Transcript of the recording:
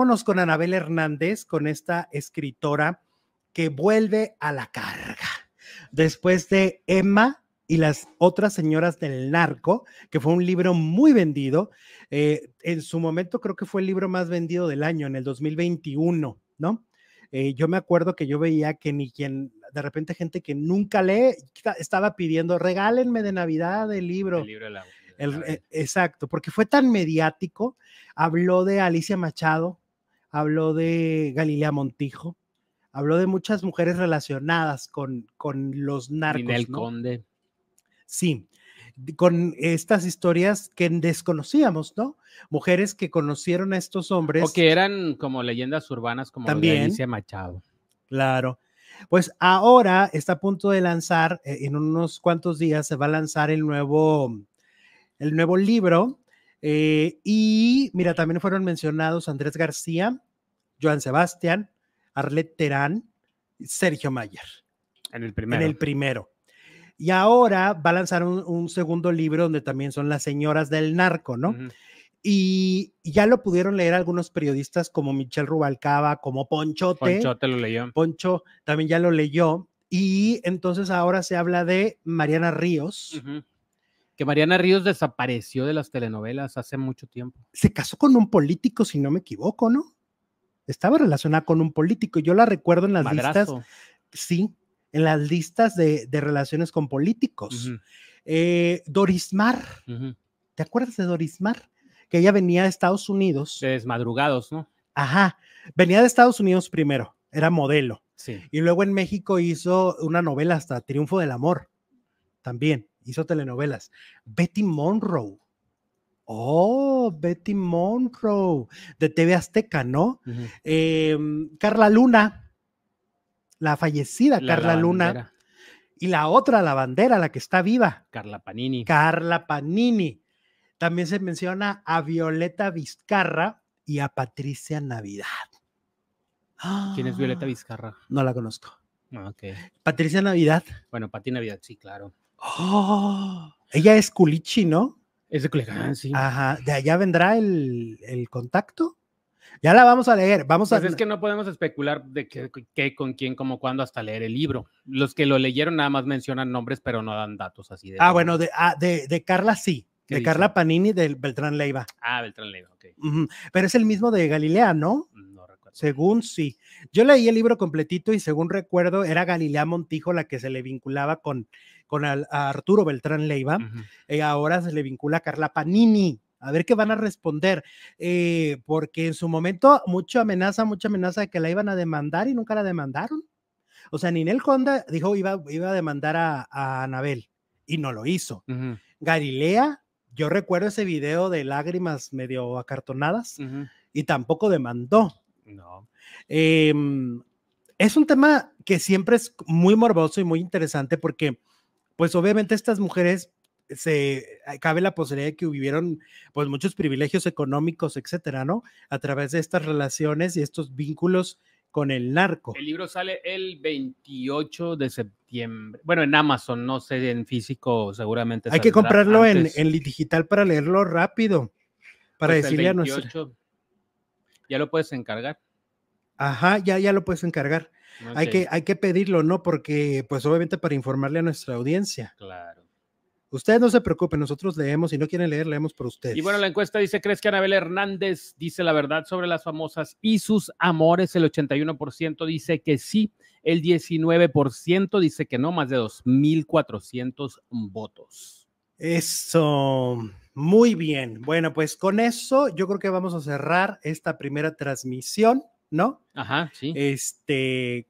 Vámonos con Anabel Hernández, con esta escritora que vuelve a la carga. Después de Emma y las otras señoras del narco, que fue un libro muy vendido, eh, en su momento creo que fue el libro más vendido del año, en el 2021, ¿no? Eh, yo me acuerdo que yo veía que ni quien, de repente gente que nunca lee, estaba pidiendo, regálenme de Navidad el libro. El eh, exacto, porque fue tan mediático, habló de Alicia Machado, habló de Galilea Montijo, habló de muchas mujeres relacionadas con, con los narcos. Conde. Sí, con estas historias que desconocíamos, ¿no? Mujeres que conocieron a estos hombres. O que eran como leyendas urbanas como También, de Alicia Machado. Claro. Pues ahora está a punto de lanzar, eh, en unos cuantos días se va a lanzar el nuevo, el nuevo libro eh, y mira, también fueron mencionados Andrés García, Joan Sebastián, Arlet Terán, Sergio Mayer. En el primero. En el primero. Y ahora va a lanzar un, segundo libro donde también son las señoras del narco, ¿no? Y ya lo pudieron leer algunos periodistas como Michelle Rubalcaba, como Ponchote. Ponchote lo leyó. Poncho también ya lo leyó. Y entonces ahora se habla de Mariana Ríos, que Mariana Ríos desapareció de las telenovelas hace mucho tiempo. Se casó con un político, si no me equivoco, ¿no? Estaba relacionada con un político. Yo la recuerdo en las listas. Sí, en las listas de, relaciones con políticos. Eh, Doris ¿Te acuerdas de Doris Mar? Que ella venía de Estados Unidos. Desmadrugados, ¿no? Ajá. Venía de Estados Unidos primero. Era modelo. Sí. Y luego en México hizo una novela hasta Triunfo del Amor. También hizo telenovelas. Betty Monroe. Oh, Betty Monroe, de TV Azteca, ¿no? Em, Carla Luna, la fallecida Carla Luna. Y la otra, la bandera, la que está viva. Carla Panini. Carla Panini. También se menciona a Violeta Vizcarra y a Patricia Navidad. ¿Quién es Violeta ah. Vizcarra? No la conozco. Ah, Patricia Navidad. Bueno, Pati Navidad, sí, claro. Oh, ella es Culichi, ¿no? Es de Culiacán, sí. Ajá, de allá vendrá el, contacto. Ya la vamos a leer, vamos pues a... Es que no podemos especular de qué, con quién, cómo, cuándo, hasta leer el libro. Los que lo leyeron nada más mencionan nombres, pero no dan datos así de... Ah, bueno, de, ah, de, de Carla sí, de Carla Panini, de Beltrán Leiva. Ah, Beltrán Leiva, ok. Pero es el mismo de Galilea, ¿no? Según sí. Yo leí el libro completito y según recuerdo era Galilea Montijo la que se le vinculaba con, con Arturo Beltrán Leiva. y eh, ahora se le vincula a Carla Panini. A ver qué van a responder, eh, porque en su momento mucha amenaza, mucha amenaza de que la iban a demandar y nunca la demandaron. O sea, Ninel Honda dijo iba, iba a demandar a, Anabel y no lo hizo. Galilea, yo recuerdo ese video de lágrimas medio acartonadas y tampoco demandó. No. Em, es un tema que siempre es muy morboso y muy interesante porque, pues obviamente estas mujeres se eh, cabe la posibilidad de que vivieron pues muchos privilegios económicos, etcétera, ¿no? A través de estas relaciones y estos vínculos con el narco. El libro sale el 28 de septiembre. Bueno, en Amazon, no sé, en físico seguramente. Hay que comprarlo en, digital para leerlo rápido, para pues decirle a nuestro ya lo puedes encargar. Ajá, ya, ya lo puedes encargar. Hay, que, hay que pedirlo, ¿no? Porque, pues obviamente para informarle a nuestra audiencia. Claro. Ustedes no se preocupen, nosotros leemos, si no quieren leer, leemos por ustedes. Y bueno, la encuesta dice, ¿crees que Anabel Hernández dice la verdad sobre las famosas y sus amores? El 81% dice que sí, el 19% dice que no, más de 2.400 votos. Eso, muy bien. Bueno, pues con eso yo creo que vamos a cerrar esta primera transmisión, ¿no? Ajá, sí. Este,